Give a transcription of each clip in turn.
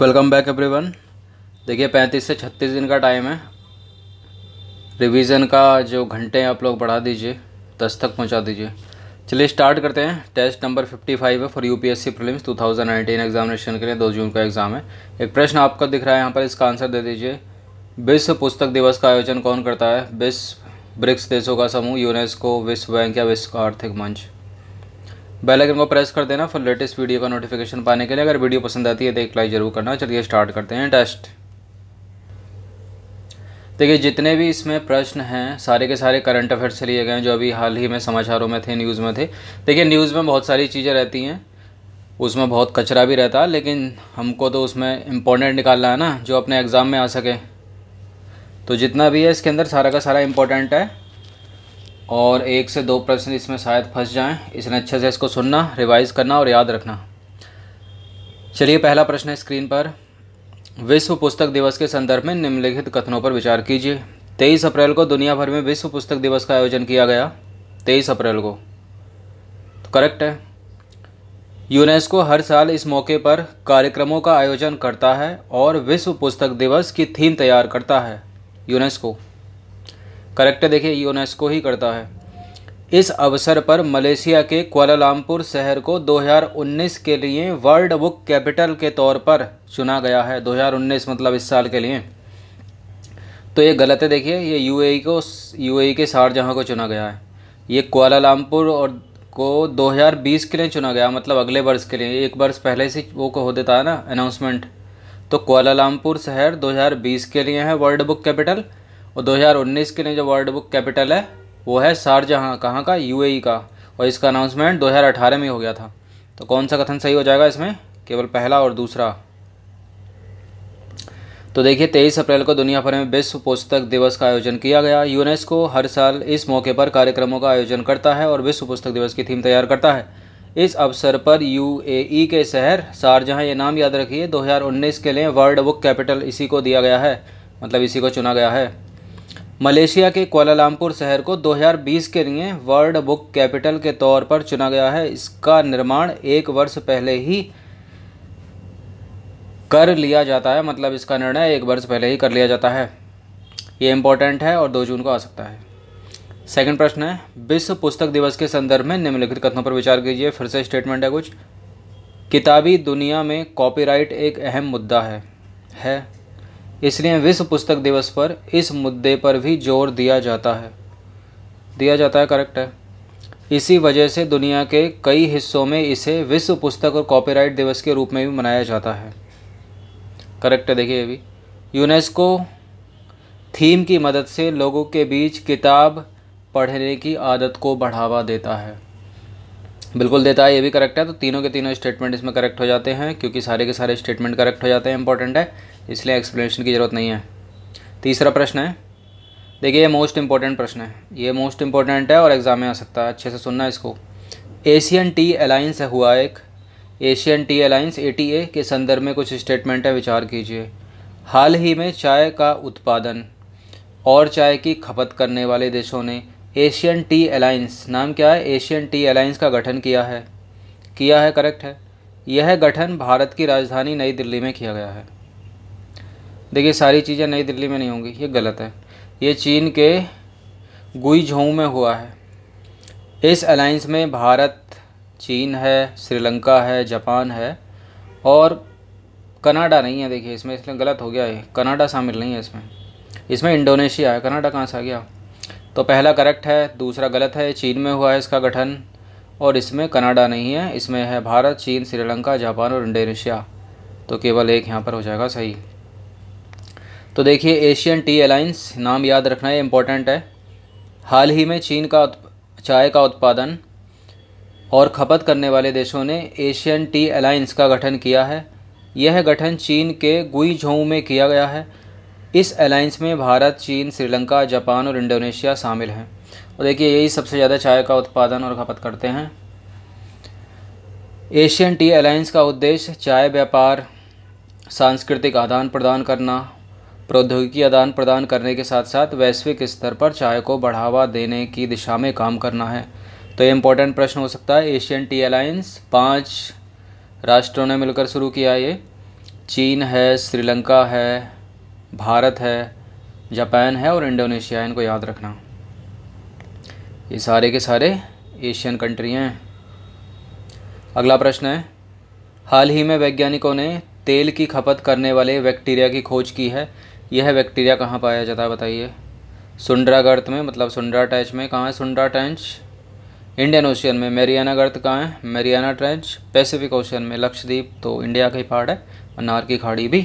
welcome back everyone देखिए 35 से 36 दिन का टाइम है रिवीजन का जो घंटे हैं आप लोग बढ़ा दीजिए दस तक पहुंचा दीजिए चलिए स्टार्ट करते हैं टेस्ट नंबर 55 है फॉर यूपीएससी प्रीलिम्स 2019 एग्जामिनेशन के लिए दो जून का एग्ज़ाम है एक प्रश्न आपका दिख रहा है यहाँ पर इसका आंसर दे दीजिए विश्व पुस्तक दिवस का आयोजन कौन करता है विश्व ब्रिक्स देशों का समूह यूनेस्को विश्व बैंक या विश्व आर्थिक मंच बेल आइकन को प्रेस कर देना फॉर लेटेस्ट वीडियो का नोटिफिकेशन पाने के लिए अगर वीडियो पसंद आती है तो एक लाइक ज़रूर करना चलिए स्टार्ट करते हैं टेस्ट देखिए जितने भी इसमें प्रश्न हैं सारे के सारे करंट अफेयर्स से लिए गए हैं जो अभी हाल ही में समाचारों में थे न्यूज़ में थे देखिए न्यूज़ में बहुत सारी चीज़ें रहती हैं उसमें बहुत कचरा भी रहता है लेकिन हमको तो उसमें इम्पोर्टेंट निकालना है ना जो अपने एग्ज़ाम में आ सके तो जितना भी है इसके अंदर सारा का सारा इम्पोर्टेंट है और एक से दो प्रश्न इसमें शायद फंस जाएं इसने अच्छे से इसको सुनना रिवाइज करना और याद रखना चलिए पहला प्रश्न है स्क्रीन पर विश्व पुस्तक दिवस के संदर्भ में निम्नलिखित कथनों पर विचार कीजिए तेईस अप्रैल को दुनिया भर में विश्व पुस्तक दिवस का आयोजन किया गया तेईस अप्रैल को तो करेक्ट है यूनेस्को हर साल इस मौके पर कार्यक्रमों का आयोजन करता है और विश्व पुस्तक दिवस की थीम तैयार करता है यूनेस्को करेक्ट देखिए यूनेस्को ही करता है इस अवसर पर मलेशिया के कुआलालंपुर शहर को 2019 के लिए वर्ल्ड बुक कैपिटल के तौर पर चुना गया है 2019 मतलब इस साल के लिए तो ये गलत है देखिए ये यूएई को यूएई के शारजहाँ को चुना गया है ये कुआलालंपुर और को 2020 के लिए चुना गया मतलब अगले वर्ष के लिए एक वर्ष पहले से वो को हो देता है ना अनाउंसमेंट तो कुआलालंपुर शहर 2020 के लिए है वर्ल्ड बुक कैपिटल और 2019 के लिए जो वर्ल्ड बुक कैपिटल है वो है शारजहाँ कहाँ का यू e का और इसका अनाउंसमेंट 2018 में हो गया था तो कौन सा कथन सही हो जाएगा इसमें केवल पहला और दूसरा तो देखिए तेईस अप्रैल को दुनिया भर में विश्व पुस्तक दिवस का आयोजन किया गया यूनेस्को हर साल इस मौके पर कार्यक्रमों का आयोजन करता है और विश्व पुस्तक दिवस की थीम तैयार करता है इस अवसर पर यूएई e के शहर शारजहाँ ये नाम याद रखिए 2019 के लिए वर्ल्ड बुक कैपिटल इसी को दिया गया है मतलब इसी को चुना गया है मलेशिया के कोलालमपुर शहर को 2020 के लिए वर्ल्ड बुक कैपिटल के तौर पर चुना गया है इसका निर्माण एक वर्ष पहले ही कर लिया जाता है मतलब इसका निर्णय एक वर्ष पहले ही कर लिया जाता है ये इम्पोर्टेंट है और दो जून को आ सकता है सेकंड प्रश्न है विश्व पुस्तक दिवस के संदर्भ में निम्नलिखित कथनों पर विचार कीजिए फिर से स्टेटमेंट है कुछ किताबी दुनिया में कॉपीराइट एक अहम मुद्दा है है इसलिए विश्व पुस्तक दिवस पर इस मुद्दे पर भी जोर दिया जाता है दिया जाता है करेक्ट है इसी वजह से दुनिया के कई हिस्सों में इसे विश्व पुस्तक और कॉपीराइट दिवस के रूप में भी मनाया जाता है करेक्ट है देखिए अभी यूनेस्को थीम की मदद से लोगों के बीच किताब पढ़ने की आदत को बढ़ावा देता है बिल्कुल देता है ये भी करेक्ट है तो तीनों के तीनों स्टेटमेंट इसमें करेक्ट हो जाते हैं क्योंकि सारे के सारे स्टेटमेंट करेक्ट हो जाते हैं इंपॉर्टेंट है इसलिए एक्सप्लेनेशन की ज़रूरत नहीं है तीसरा प्रश्न है देखिए ये मोस्ट इंपॉर्टेंट प्रश्न है ये मोस्ट इंपॉर्टेंट है और एग्ज़ाम में आ सकता है अच्छे से सुनना इसको एशियन टी अलाइंस हुआ एक एशियन टी अलाइंस ए के संदर्भ में कुछ स्टेटमेंट है विचार कीजिए हाल ही में चाय का उत्पादन और चाय की खपत करने वाले देशों ने एशियन टी अलाइंस नाम क्या है एशियन टी अलाइंस का गठन किया है किया है करेक्ट है यह गठन भारत की राजधानी नई दिल्ली में किया गया है देखिए सारी चीज़ें नई दिल्ली में नहीं होंगी ये गलत है ये चीन के गुई में हुआ है इस अलाइंस में भारत चीन है श्रीलंका है जापान है और कनाडा नहीं है देखिए इसमें इसलिए गलत हो गया है कनाडा शामिल नहीं है इसमें इसमें इंडोनेशिया है कनाडा कहाँ से आ गया तो पहला करेक्ट है दूसरा गलत है चीन में हुआ है इसका गठन और इसमें कनाडा नहीं है इसमें है भारत चीन श्रीलंका जापान और इंडोनेशिया तो केवल एक यहाँ पर हो जाएगा सही तो देखिए एशियन टी अलाइंस नाम याद रखना ये इम्पोर्टेंट है हाल ही में चीन का चाय का उत्पादन और खपत करने वाले देशों ने एशियन टी अलाइंस का गठन किया है यह गठन चीन के गुई में किया गया है इस अलाइंस में भारत चीन श्रीलंका जापान और इंडोनेशिया शामिल हैं और देखिए यही सबसे ज़्यादा चाय का उत्पादन और खपत करते हैं एशियन टी अलाइंस का उद्देश्य चाय व्यापार सांस्कृतिक आदान प्रदान करना प्रौद्योगिकी आदान प्रदान करने के साथ साथ वैश्विक स्तर पर चाय को बढ़ावा देने की दिशा में काम करना है तो ये इम्पोर्टेंट प्रश्न हो सकता है एशियन टी अलायंस पाँच राष्ट्रों ने मिलकर शुरू किया ये चीन है श्रीलंका है भारत है जापान है और इंडोनेशिया इनको याद रखना ये सारे के सारे एशियन कंट्री हैं अगला प्रश्न है हाल ही में वैज्ञानिकों ने तेल की खपत करने वाले बैक्टीरिया की खोज की है यह बैक्टीरिया कहाँ पाया जाता है बताइए सुंडरा गर्त में मतलब सुंडरा टैंच में कहाँ है सुंडरा टैंच इंडियन ओशियन में मेरियाना गर्त कहाँ है मेरियाना ट्रेंच पैसिफिक ओशियन में लक्षद्वीप तो इंडिया का ही पार्ट है अनार की खाड़ी भी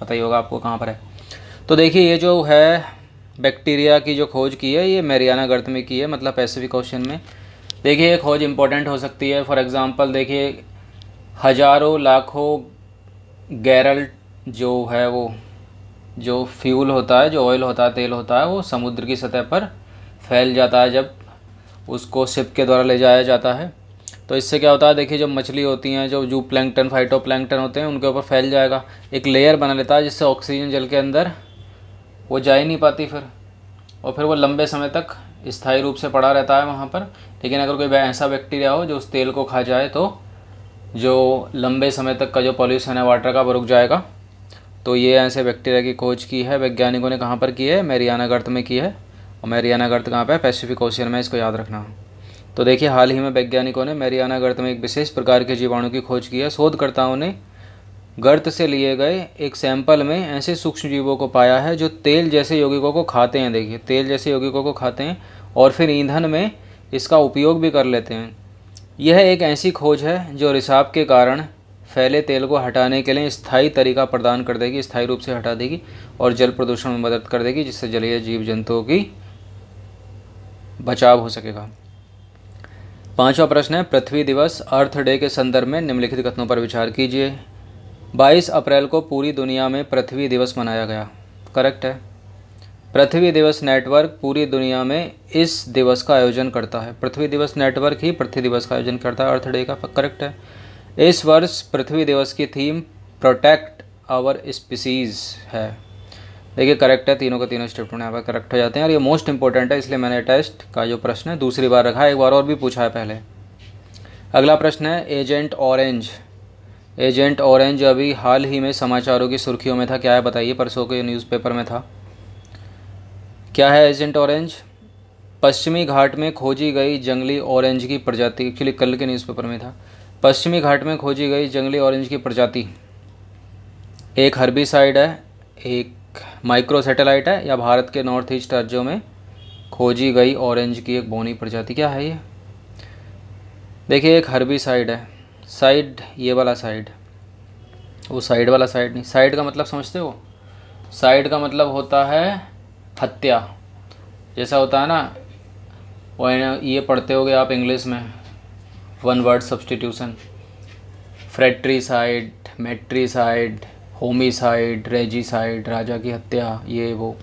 पता ही होगा आपको कहाँ पर है तो देखिए ये जो है बैक्टीरिया की जो खोज की है ये मेरियाना गर्त में की है मतलब पैसिफिक ओशियन में देखिए ये खोज इंपॉर्टेंट हो सकती है फॉर एग्ज़ाम्पल देखिए हज़ारों लाखों गैरल जो है वो जो फ्यूल होता है जो ऑयल होता है तेल होता है वो समुद्र की सतह पर फैल जाता है जब उसको शिप के द्वारा ले जाया जाता है तो इससे क्या होता है देखिए जो मछली होती हैं जो जू प्लैंकटन फाइटो प्लैंकटन होते हैं उनके ऊपर फैल जाएगा एक लेयर बना लेता है जिससे ऑक्सीजन जल के अंदर वो जा ही नहीं पाती फिर और फिर वो लंबे समय तक स्थायी रूप से पड़ा रहता है वहाँ पर लेकिन अगर कोई ऐसा बैक्टीरिया हो जो उस तेल को खा जाए तो जो लंबे समय तक का जो पॉल्यूशन है वाटर का वो रुक जाएगा तो ये ऐसे बैक्टीरिया की खोज की है वैज्ञानिकों ने कहाँ पर की है मेरियाना गर्त में की है और मेरियाना गर्त कहाँ पर है पैसिफिक ओशियन में इसको याद रखना तो देखिए हाल ही में वैज्ञानिकों ने मेरियाना गर्त में एक विशेष प्रकार के जीवाणु की खोज की है शोधकर्ताओं ने गर्त से लिए गए एक सैंपल में ऐसे सूक्ष्म जीवों को पाया है जो तेल जैसे यौगिकों को खाते हैं देखिए तेल जैसे यौगिकों को खाते हैं और फिर ईंधन में इसका उपयोग भी कर लेते हैं यह एक ऐसी खोज है जो रिसाब के कारण फैले तेल को हटाने के लिए स्थायी तरीका प्रदान कर देगी स्थायी रूप से हटा देगी और जल प्रदूषण में मदद कर देगी जिससे जलीय जीव जंतुओं की बचाव हो सकेगा पांचवा प्रश्न है पृथ्वी दिवस अर्थ डे के संदर्भ में निम्नलिखित कथनों पर विचार कीजिए 22 अप्रैल को पूरी दुनिया में पृथ्वी दिवस मनाया गया करेक्ट है पृथ्वी दिवस नेटवर्क पूरी दुनिया में इस दिवस का आयोजन करता है पृथ्वी दिवस नेटवर्क ही पृथ्वी दिवस का आयोजन करता है अर्थ डे का करेक्ट है इस वर्ष पृथ्वी दिवस की थीम प्रोटेक्ट आवर स्पीसीज है देखिए करेक्ट है तीनों का तीनों स्टेटमेंट यहाँ पर करेक्ट हो जाते हैं और ये मोस्ट इंपॉर्टेंट है इसलिए मैंने टेस्ट का जो प्रश्न है दूसरी बार रखा है एक बार और भी पूछा है पहले अगला प्रश्न है एजेंट ऑरेंज एजेंट ऑरेंज अभी हाल ही में समाचारों की सुर्खियों में था क्या है बताइए परसों के न्यूज़पेपर में था क्या है एजेंट ऑरेंज पश्चिमी घाट में खोजी गई जंगली ऑरेंज की प्रजाति एक्चुअली कल के न्यूज़पेपर में था पश्चिमी घाट में खोजी गई जंगली ऑरेंज की प्रजाति एक हरबी साइड है एक माइक्रो सैटेलाइट है या भारत के नॉर्थ ईस्ट राज्यों में खोजी गई ऑरेंज की एक बोनी प्रजाति क्या है ये देखिए एक हरबी साइड है साइड ये वाला साइड वो साइड वाला साइड नहीं साइड का मतलब समझते हो साइड का मतलब होता है हत्या जैसा होता है ना वो ये पढ़ते होगे आप इंग्लिश में one word substitution fratricide matricide homicide regicide राजा की हत्या ये वो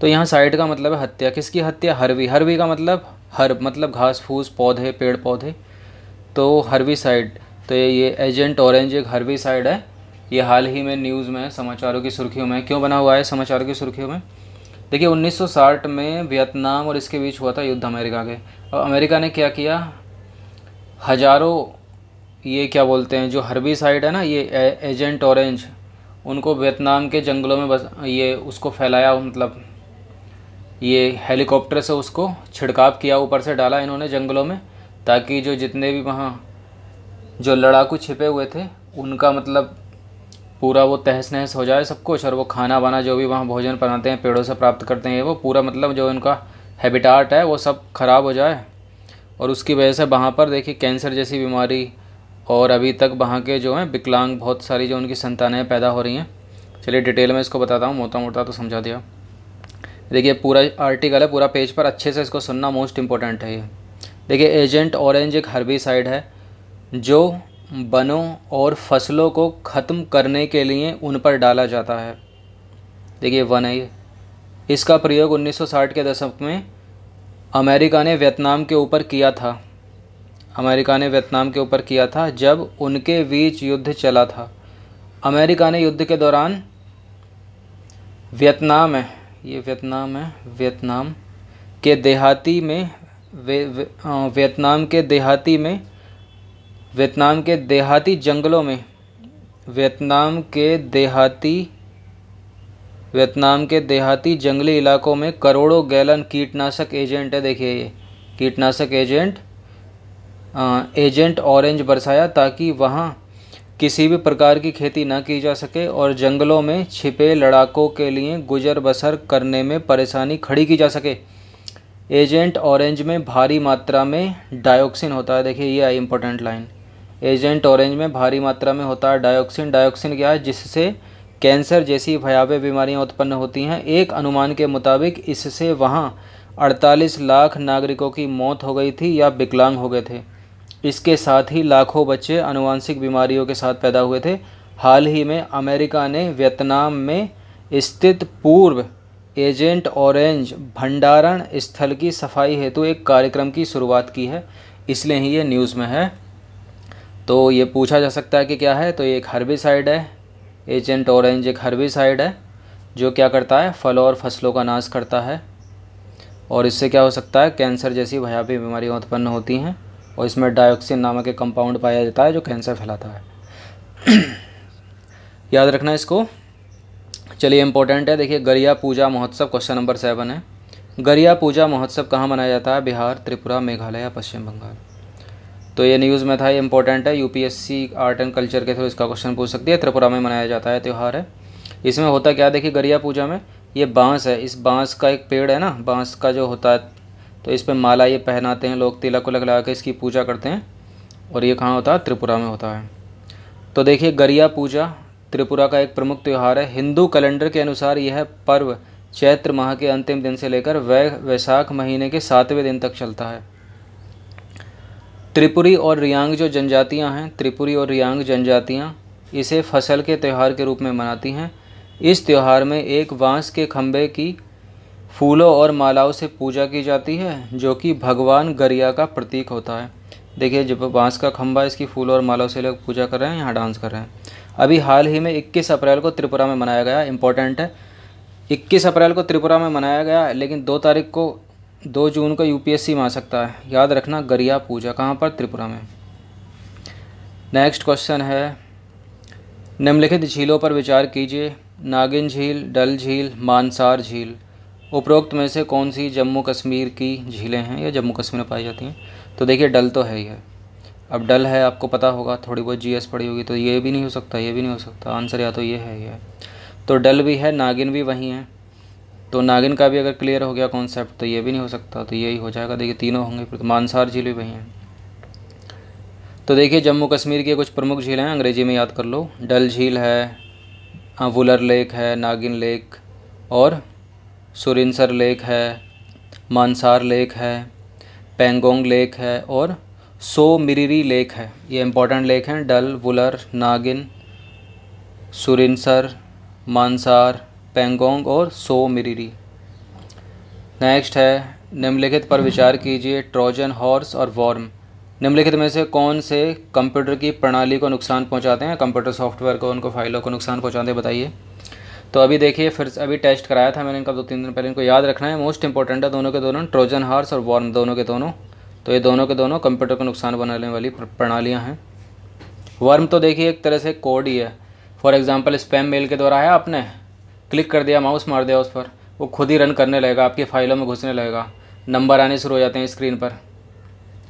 तो यहाँ साइड का मतलब है हत्या किसकी हत्या हरवी हरवी का मतलब हर मतलब घास फूस पौधे पेड़ पौधे तो हरवी साइड तो ये ये एजेंट ऑरेंज एक हरवी साइड है ये हाल ही में न्यूज़ में समाचारों की सुर्खियों में क्यों बना हुआ है समाचारों की सुर्खियों में देखिए 1960 में वियतनाम और इसके बीच हुआ था युद्ध अमेरिका के अब अमेरिका ने क्या किया हज़ारों ये क्या बोलते हैं जो हरबी साइड है ना ये एजेंट ऑरेंज उनको वियतनाम के जंगलों में बस ये उसको फैलाया मतलब ये हेलीकॉप्टर से उसको छिड़काव किया ऊपर से डाला इन्होंने जंगलों में ताकि जो जितने भी वहाँ जो लड़ाकू छिपे हुए थे उनका मतलब पूरा वो तहस नहस हो जाए सब कुछ और वो खाना वाना जो भी वहाँ भोजन बनाते हैं पेड़ों से प्राप्त करते हैं वो पूरा मतलब जो उनका हैबिटाट है वो सब ख़राब हो जाए और उसकी वजह से वहाँ पर देखिए कैंसर जैसी बीमारी और अभी तक वहाँ के जो हैं विकलांग बहुत सारी जो उनकी संतानें पैदा हो रही हैं चलिए डिटेल में इसको बताता हूँ मोटा मोटा तो समझा दिया देखिए पूरा आर्टिकल है पूरा पेज पर अच्छे से इसको सुनना मोस्ट इम्पोर्टेंट है ये देखिए एजेंट ऑरेंज एक साइड है जो वनों और फसलों को ख़त्म करने के लिए उन पर डाला जाता है देखिए वन है ये इसका प्रयोग 1960 के दशक में अमेरिका ने वियतनाम के ऊपर किया था अमेरिका ने वियतनाम के ऊपर किया था जब उनके बीच युद्ध चला था अमेरिका ने युद्ध के दौरान वियतनाम है ये वियतनाम है वियतनाम के देहाती में वियतनाम के देहाती में वियतनाम के देहाती जंगलों में वियतनाम के देहाती वियतनाम के देहाती जंगली इलाकों में करोड़ों गैलन कीटनाशक एजेंट है देखिए ये कीटनाशक एजेंट आ, एजेंट ऑरेंज बरसाया ताकि वहाँ किसी भी प्रकार की खेती ना की जा सके और जंगलों में छिपे लड़ाकों के लिए गुजर बसर करने में परेशानी खड़ी की जा सके एजेंट ऑरेंज में भारी मात्रा में डायोक्सिन होता है देखिए ये आई इम्पोर्टेंट लाइन एजेंट ऑरेंज में भारी मात्रा में होता है डायोक्सिन डायोक्सिन क्या है जिससे कैंसर जैसी भयावह बीमारियां उत्पन्न होती हैं एक अनुमान के मुताबिक इससे वहां 48 लाख नागरिकों की मौत हो गई थी या विकलांग हो गए थे इसके साथ ही लाखों बच्चे अनुवांशिक बीमारियों के साथ पैदा हुए थे हाल ही में अमेरिका ने वियतनाम में स्थित पूर्व एजेंट ऑरेंज भंडारण स्थल की सफाई हेतु तो एक कार्यक्रम की शुरुआत की है इसलिए ही ये न्यूज़ में है तो ये पूछा जा सकता है कि क्या है तो ये एक हर्बिसाइड है एजेंट ऑरेंज एक हर्बिसाइड है जो क्या करता है फलों और फसलों का नाश करता है और इससे क्या हो सकता है कैंसर जैसी भयावी बीमारियाँ उत्पन्न होती हैं और इसमें डायोक्सिन नामक एक कंपाउंड पाया जाता है जो कैंसर फैलाता है याद रखना इसको चलिए इंपॉर्टेंट है देखिए गरिया पूजा महोत्सव क्वेश्चन नंबर सेवन है गरिया पूजा महोत्सव कहाँ मनाया जाता है बिहार त्रिपुरा मेघालय या पश्चिम बंगाल तो ये न्यूज़ में था ये इंपॉर्टेंट है यूपीएससी आर्ट एंड कल्चर के थ्रू इसका क्वेश्चन पूछ सकती है त्रिपुरा में मनाया जाता है त्यौहार है इसमें होता क्या देखिए गरिया पूजा में ये बांस है इस बांस का एक पेड़ है ना बांस का जो होता है तो इस पर माला ये पहनाते हैं लोग तिलक उलक लगा के इसकी पूजा करते हैं और ये कहाँ होता है त्रिपुरा में होता है तो देखिए गरिया पूजा त्रिपुरा का एक प्रमुख त्यौहार है हिंदू कैलेंडर के अनुसार यह पर्व चैत्र माह के अंतिम दिन से लेकर वै वैशाख महीने के सातवें दिन तक चलता है त्रिपुरी और रियांग जो जनजातियां हैं त्रिपुरी और रियांग जनजातियां इसे फसल के त्यौहार के रूप में मनाती हैं इस त्यौहार में एक बांस के खम्भे की फूलों और मालाओं से पूजा की जाती है जो कि भगवान गरिया का प्रतीक होता है देखिए जब बांस का खम्भा इसकी फूलों और मालाओं से लोग पूजा कर रहे हैं यहाँ डांस कर रहे हैं अभी हाल ही में 21 अप्रैल को त्रिपुरा में मनाया गया इम्पोर्टेंट है 21 अप्रैल को त्रिपुरा में मनाया गया लेकिन दो तारीख को दो जून को यूपीएससी में आ सकता है याद रखना गरिया पूजा कहाँ पर त्रिपुरा में नेक्स्ट क्वेश्चन है निम्नलिखित झीलों पर विचार कीजिए नागिन झील डल झील मानसार झील उपरोक्त में से कौन सी जम्मू कश्मीर की झीलें हैं या जम्मू कश्मीर में पाई जाती हैं तो देखिए डल तो है ही है अब डल है आपको पता होगा थोड़ी बहुत जीएस पड़ी होगी तो ये भी नहीं हो सकता ये भी नहीं हो सकता आंसर या तो ये है ये है तो डल भी है नागिन भी वहीं है तो नागिन का भी अगर क्लियर हो गया कॉन्सेप्ट तो ये भी नहीं हो सकता तो यही हो जाएगा देखिए तीनों होंगे फिर तो मानसार झील भी वही हैं तो देखिए जम्मू कश्मीर की कुछ प्रमुख झीलें हैं अंग्रेजी में याद कर लो डल झील है वुलर लेक है नागिन लेक और सुरिनसर लेक है मानसार लेक है पेंगोंग लेक है और सो मिरीरी लेक है ये इंपॉर्टेंट लेक हैं डल वुलर नागिन सुरिनसर मानसार पेंगोंग और सो मिरीरी नेक्स्ट है निम्नलिखित पर विचार कीजिए ट्रोजन हॉर्स और वॉर्म निम्नलिखित में से कौन से कंप्यूटर की प्रणाली को नुकसान पहुंचाते हैं कंप्यूटर सॉफ्टवेयर को उनको फाइलों को नुकसान पहुंचाते हैं बताइए तो अभी देखिए फिर अभी टेस्ट कराया था मैंने इनका दो तीन दिन पहले इनको याद रखना है मोस्ट इंपॉर्टेंट है दोनों के दोनों ट्रोजन हार्स और वॉर्म दोनों के दोनों तो ये दोनों के दोनों कंप्यूटर को नुकसान बनाने वाली प्रणालियाँ हैं वर्म तो देखिए एक तरह से कोड ही है फॉर एग्ज़ाम्पल स्पैम मेल के द्वारा आया आपने क्लिक कर दिया माउस मार दिया उस पर वो खुद ही रन करने लगेगा आपकी फाइलों में घुसने लगेगा नंबर आने शुरू हो जाते हैं स्क्रीन पर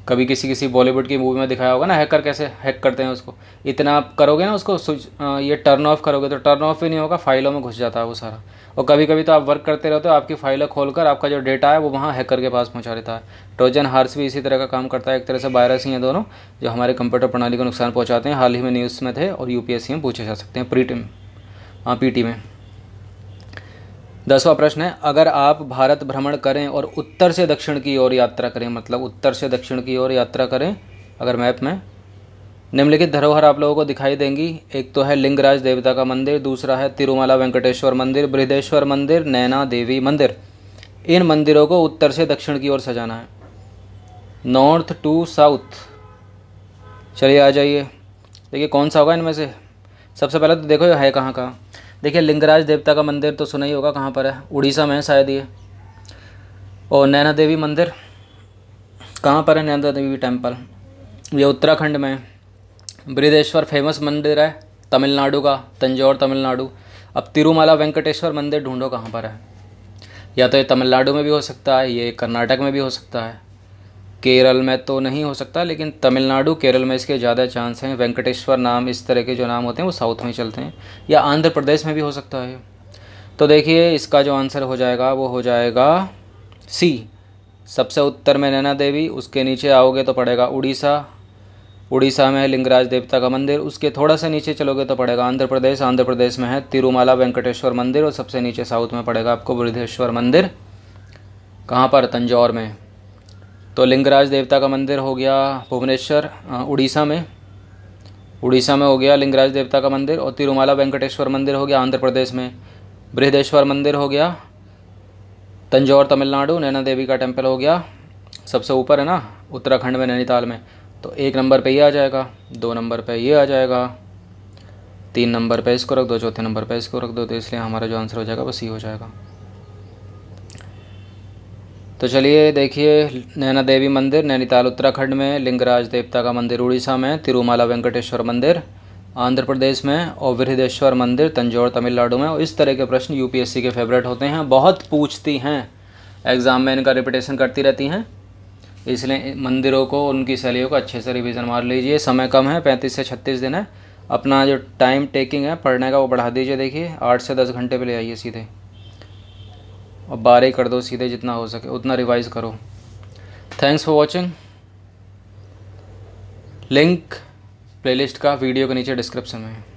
कभी किसी किसी बॉलीवुड की मूवी में दिखाया होगा ना हैकर कैसे हैक करते हैं उसको इतना आप करोगे ना उसको स्विच ये टर्न ऑफ करोगे तो टर्न ऑफ ही नहीं होगा फाइलों में घुस जाता है वो सारा और कभी कभी तो आप वर्क करते रहते हो आपकी फाइलें खोल कर आपका जो डेटा है वो वहाँ हैकर के पास पहुँचा देता है ट्रोजन हार्स भी इसी तरह का काम करता है एक तरह से वायरस ही हैं दोनों जो हमारे कंप्यूटर प्रणाली को नुकसान पहुँचाते हैं हाल ही में न्यूज़ में थे और यू में पूछे जा सकते हैं प्री टीम हाँ पी में दसवा प्रश्न है अगर आप भारत भ्रमण करें और उत्तर से दक्षिण की ओर यात्रा करें मतलब उत्तर से दक्षिण की ओर यात्रा करें अगर मैप में निम्नलिखित धरोहर आप लोगों को दिखाई देंगी एक तो है लिंगराज देवता का मंदिर दूसरा है तिरुमाला वेंकटेश्वर मंदिर बृहदेश्वर मंदिर नैना देवी मंदिर इन मंदिरों को उत्तर से दक्षिण की ओर सजाना है नॉर्थ टू साउथ चलिए आ जाइए देखिए कौन सा होगा इनमें से सबसे पहले तो देखो है कहाँ का देखिए लिंगराज देवता का मंदिर तो सुना ही होगा कहाँ पर है उड़ीसा में है शायद ये और नैना देवी मंदिर कहाँ पर है नैना देवी टेम्पल ये उत्तराखंड में है बृदेश्वर फेमस मंदिर है तमिलनाडु का तंजौर तमिलनाडु अब तिरुमाला वेंकटेश्वर मंदिर ढूंढो कहाँ पर है या तो ये तमिलनाडु में भी हो सकता है ये कर्नाटक में भी हो सकता है केरल में तो नहीं हो सकता लेकिन तमिलनाडु केरल में इसके ज़्यादा चांस हैं वेंकटेश्वर नाम इस तरह के जो नाम होते हैं वो साउथ में चलते हैं या आंध्र प्रदेश में भी हो सकता है तो देखिए इसका जो आंसर हो जाएगा वो हो जाएगा सी सबसे उत्तर में नैना देवी उसके नीचे आओगे तो पड़ेगा उड़ीसा उड़ीसा में है लिंगराज देवता का मंदिर उसके थोड़ा सा नीचे चलोगे तो पड़ेगा आंध्र प्रदेश आंध्र प्रदेश में है तिरुमाला वेंकटेश्वर मंदिर और सबसे नीचे साउथ में पड़ेगा आपको वृद्धेश्वर मंदिर कहाँ पर तंजौर में तो लिंगराज देवता का मंदिर हो गया भुवनेश्वर उड़ीसा में उड़ीसा में हो गया लिंगराज देवता का मंदिर और तिरुमाला वेंकटेश्वर मंदिर हो गया आंध्र प्रदेश में बृहदेश्वर मंदिर हो गया तंजौर तमिलनाडु नैना देवी का टेम्पल हो गया सबसे ऊपर है ना उत्तराखंड में नैनीताल में तो एक नंबर पे ये आ जाएगा दो नंबर पे ये आ जाएगा तीन नंबर पे इसको रख दो चौथे नंबर पे इसको रख दो तो इसलिए हमारा जो आंसर हो जाएगा बस ये हो जाएगा तो चलिए देखिए नैना देवी मंदिर नैनीताल उत्तराखंड में लिंगराज देवता का मंदिर उड़ीसा में तिरुमाला वेंकटेश्वर मंदिर आंध्र प्रदेश में और वृहदेश्वर मंदिर तंजौर तमिलनाडु में और इस तरह के प्रश्न यूपीएससी के फेवरेट होते हैं बहुत पूछती हैं एग्ज़ाम में इनका रिपीटेशन करती रहती हैं इसलिए मंदिरों को उनकी शैलियों को अच्छे से रिविज़न मार लीजिए समय कम है पैंतीस से छत्तीस दिन है अपना जो टाइम टेकिंग है पढ़ने का वो बढ़ा दीजिए देखिए आठ से दस घंटे पे ले आइए सीधे और बारह कर दो सीधे जितना हो सके उतना रिवाइज़ करो thanks for watching link playlist का वीडियो के नीचे डिस्क्रिप्शन में है